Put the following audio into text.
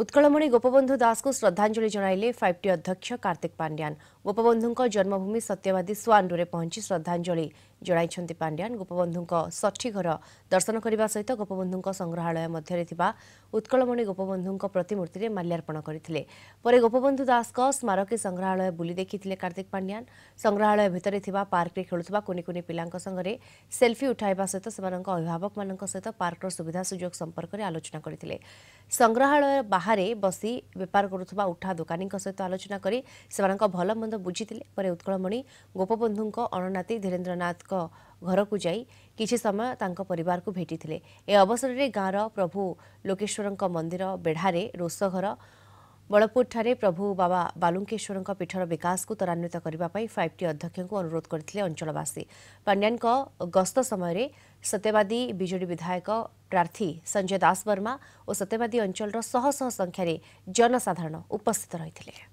उत्कलमणि गोपबन्धु दास श्रद्धाञ्जली जनैले five T अध्यक्ष कार्तिक पाण्ड्यान गोपबन्धुको जन्मभूमि सत्यवादी सुवाडुले पहचि श्रद्धाञ्जली ଜଣାଇଛନ୍ତି ପାଣ୍ଡିଆନ୍ ଗୋପବନ୍ଧୁଙ୍କ ଷଠି ଘର ଦର୍ଶନ କରିବା ସହିତ ଗୋପବନ୍ଧୁଙ୍କ ସଂଗ୍ରହାଳୟ ମଧ୍ୟରେ ଥିବା ଉତ୍କଳମଣି ଗୋପବନ୍ଧୁଙ୍କ ପ୍ରତିମୂର୍ତ୍ତିରେ ମାଲ୍ୟାର୍ପଣ କରିଥିଲେ ପରେ ଗୋପବନ୍ଧୁ ଦାସଙ୍କ ସ୍ମାରକୀ ସଂଗ୍ରହାଳୟ ବୁଲି ଦେଖିଥିଲେ କାର୍ତ୍ତିକ ପାଣ୍ଡିଆନ୍ ସଂଗ୍ରହାଳୟ ଭିତରେ ଥିବା ପାର୍କରେ ଖେଳୁଥିବା କୁନି କୁନି ପିଲାଙ୍କ ସାଙ୍ଗରେ ସେଲ୍ଫି ଉଠାଇବା ସହିତ ସେମାନଙ୍କ ଅଭିଭାବକମାନଙ୍କ ସହିତ ପାର୍କର ସୁବିଧା ସୁଯୋଗ ସମ୍ପର୍କରେ ଆଲୋଚନା କରିଥିଲେ ସଂଗ୍ରହାଳୟ ବାହାରେ ବସି ବେପାର କରୁଥିବା ଉଠା ଦୋକାନୀଙ୍କ ସହିତ ଆଲୋଚନା କରି ସେମାନଙ୍କ ଭଲମନ୍ଦ ବୁଝିଥିଲେ ପରେ ଉତ୍କଳମଣି ଗୋପବନ୍ଧୁଙ୍କ ଅଣନାତି ଧୀରେନ୍ଦ୍ରନାଥ ଘରକୁ ଯାଇ କିଛି ସମୟ ତାଙ୍କ ପରିବାରକୁ ଭେଟିଥିଲେ ଏ ଅବସରରେ ଗାଁର ପ୍ରଭୁ ଲୋକେଶ୍ୱରଙ୍କ ମନ୍ଦିର ବେଢ଼ାରେ ରୋଷଘର ବଳପୁରଠାରେ ପ୍ରଭୁ ବାବା ବାଲୁଙ୍କେଶ୍ୱରଙ୍କ ପୀଠର ବିକାଶକୁ ତ୍ୱରାନ୍ୱିତ କରିବା ପାଇଁ ଫାଇଭ୍ ଟି ଅଧ୍ୟକ୍ଷଙ୍କୁ ଅନୁରୋଧ କରିଥିଲେ ଅଞ୍ଚଳବାସୀ ପାଣ୍ଡ୍ୟାନଙ୍କ ଗସ୍ତ ସମୟରେ ସତ୍ୟବାଦୀ ବିଜେଡି ବିଧାୟକ ପ୍ରାର୍ଥୀ ସଞ୍ଜୟ ଦାସବର୍ମା ଓ ସତ୍ୟବାଦୀ ଅଞ୍ଚଳର ଶହ ଶହ ସଂଖ୍ୟାରେ ଜନସାଧାରଣ ଉପସ୍ଥିତ ରହିଥିଲେ